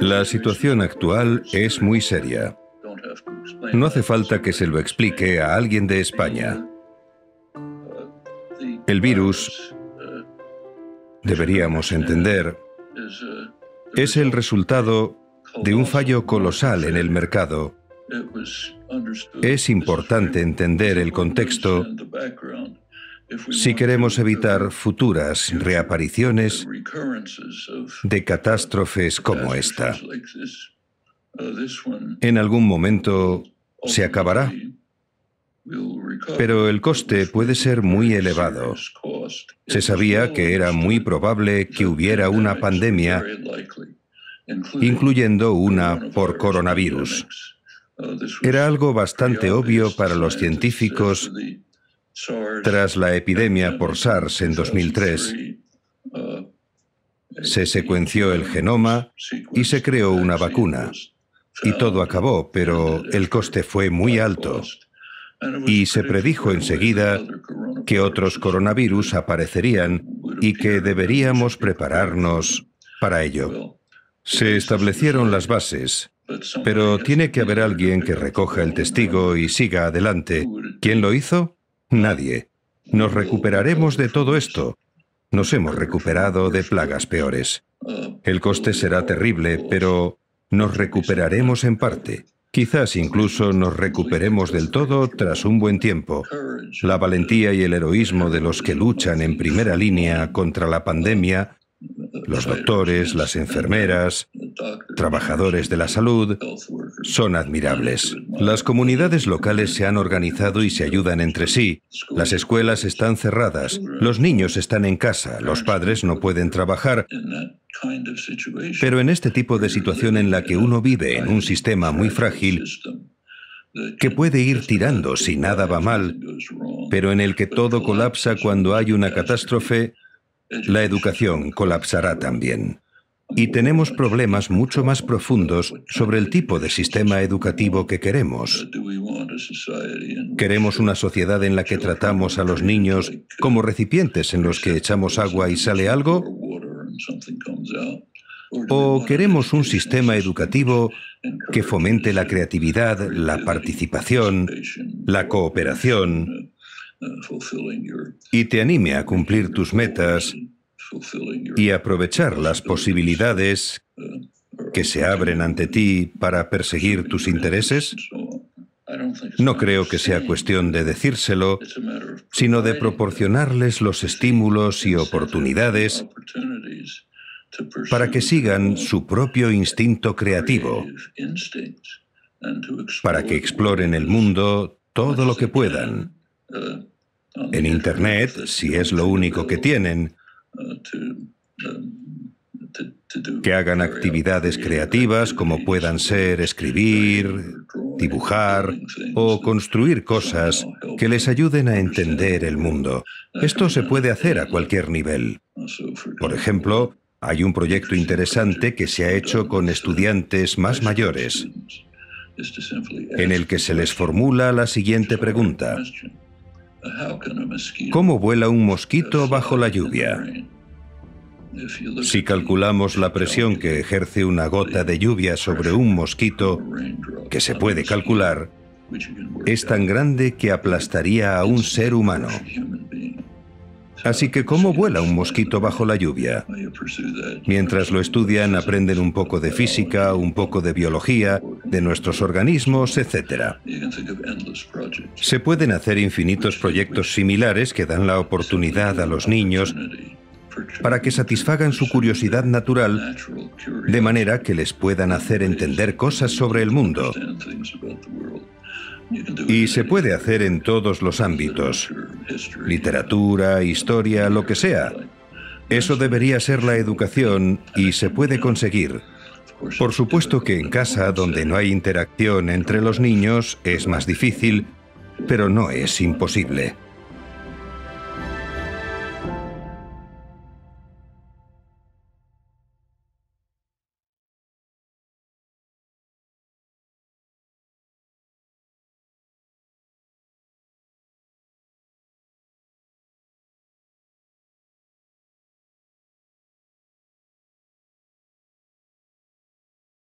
La situación actual es muy seria. No hace falta que se lo explique a alguien de España. El virus, deberíamos entender, es el resultado de un fallo colosal en el mercado. Es importante entender el contexto si queremos evitar futuras reapariciones de catástrofes como esta. En algún momento se acabará, pero el coste puede ser muy elevado. Se sabía que era muy probable que hubiera una pandemia, incluyendo una por coronavirus. Era algo bastante obvio para los científicos tras la epidemia por SARS en 2003, se secuenció el genoma y se creó una vacuna. Y todo acabó, pero el coste fue muy alto. Y se predijo enseguida que otros coronavirus aparecerían y que deberíamos prepararnos para ello. Se establecieron las bases, pero tiene que haber alguien que recoja el testigo y siga adelante. ¿Quién lo hizo? Nadie. Nos recuperaremos de todo esto. Nos hemos recuperado de plagas peores. El coste será terrible, pero nos recuperaremos en parte. Quizás incluso nos recuperemos del todo tras un buen tiempo. La valentía y el heroísmo de los que luchan en primera línea contra la pandemia, los doctores, las enfermeras, trabajadores de la salud, son admirables. Las comunidades locales se han organizado y se ayudan entre sí. Las escuelas están cerradas, los niños están en casa, los padres no pueden trabajar. Pero en este tipo de situación en la que uno vive en un sistema muy frágil, que puede ir tirando si nada va mal, pero en el que todo colapsa cuando hay una catástrofe, la educación colapsará también. Y tenemos problemas mucho más profundos sobre el tipo de sistema educativo que queremos. Queremos una sociedad en la que tratamos a los niños como recipientes en los que echamos agua y sale algo. ¿O queremos un sistema educativo que fomente la creatividad, la participación, la cooperación y te anime a cumplir tus metas y aprovechar las posibilidades uh, que se abren ante ti para perseguir tus intereses? No creo que sea cuestión de decírselo, sino de proporcionarles los estímulos y oportunidades para que sigan su propio instinto creativo, para que exploren el mundo todo lo que puedan. Uh, en Internet, si es lo único que tienen, Um, que hagan actividades creativas como puedan ser escribir, dibujar o construir cosas que les ayuden a entender el mundo. Esto se puede hacer a cualquier nivel. Por ejemplo, hay un proyecto interesante que se ha hecho con estudiantes más mayores, en el que se les formula la siguiente pregunta. ¿Cómo vuela un mosquito bajo la lluvia? Si calculamos la presión que ejerce una gota de lluvia sobre un mosquito, que se puede calcular, es tan grande que aplastaría a un ser humano. Así que ¿cómo vuela un mosquito bajo la lluvia? Mientras lo estudian aprenden un poco de física, un poco de biología, de nuestros organismos, etc. Se pueden hacer infinitos proyectos similares que dan la oportunidad a los niños para que satisfagan su curiosidad natural de manera que les puedan hacer entender cosas sobre el mundo. Y se puede hacer en todos los ámbitos, literatura, historia, lo que sea. Eso debería ser la educación y se puede conseguir. Por supuesto que en casa, donde no hay interacción entre los niños, es más difícil, pero no es imposible.